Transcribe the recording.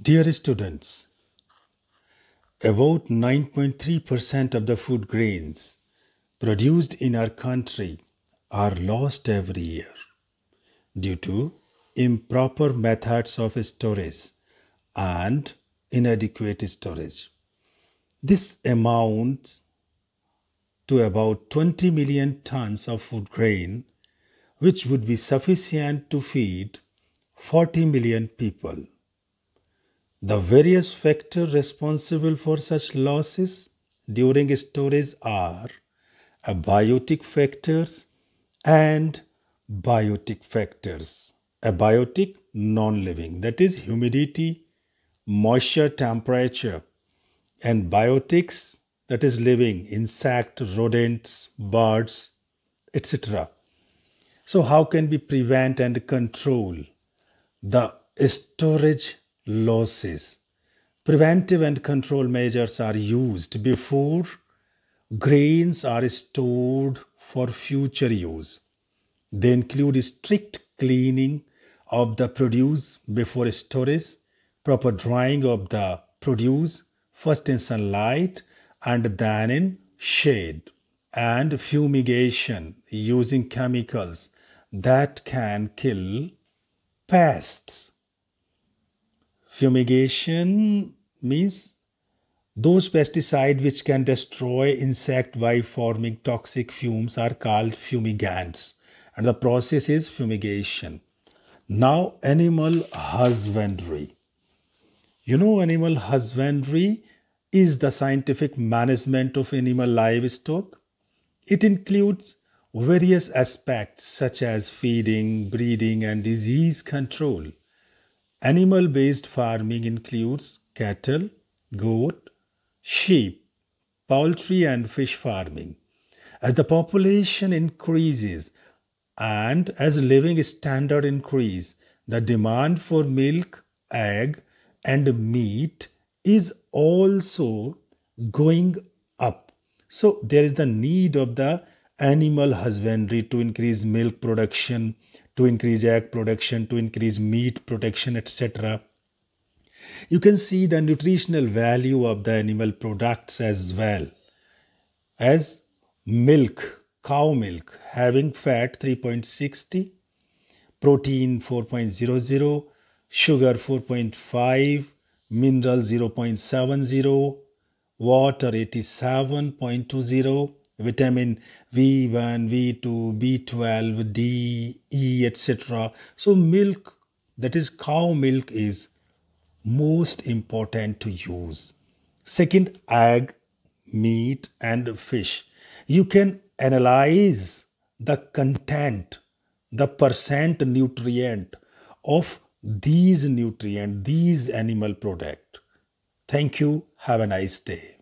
Dear students, about 9.3% of the food grains produced in our country are lost every year due to improper methods of storage and inadequate storage. This amounts to about 20 million tons of food grain, which would be sufficient to feed 40 million people. The various factors responsible for such losses during storage are abiotic factors and biotic factors. Abiotic non-living that is humidity, moisture, temperature and biotics that is living insects, rodents, birds, etc. So how can we prevent and control the storage losses. Preventive and control measures are used before grains are stored for future use. They include strict cleaning of the produce before storage, proper drying of the produce first in sunlight and then in shade, and fumigation using chemicals that can kill pests. Fumigation means those pesticides which can destroy insect by forming toxic fumes are called fumigants and the process is fumigation. Now animal husbandry. You know animal husbandry is the scientific management of animal livestock. It includes various aspects such as feeding, breeding and disease control. Animal based farming includes cattle, goat, sheep, poultry, and fish farming. As the population increases and as living standard increase, the demand for milk, egg, and meat is also going up. So there is the need of the animal husbandry to increase milk production, to increase egg production, to increase meat production, etc. You can see the nutritional value of the animal products as well as milk, cow milk having fat 3.60, protein 4.00, sugar 4.5, mineral 0.70, water 87.20 vitamin V1, V2, B12, D, E, etc. So, milk, that is cow milk, is most important to use. Second, egg, meat, and fish. You can analyze the content, the percent nutrient of these nutrient, these animal product. Thank you. Have a nice day.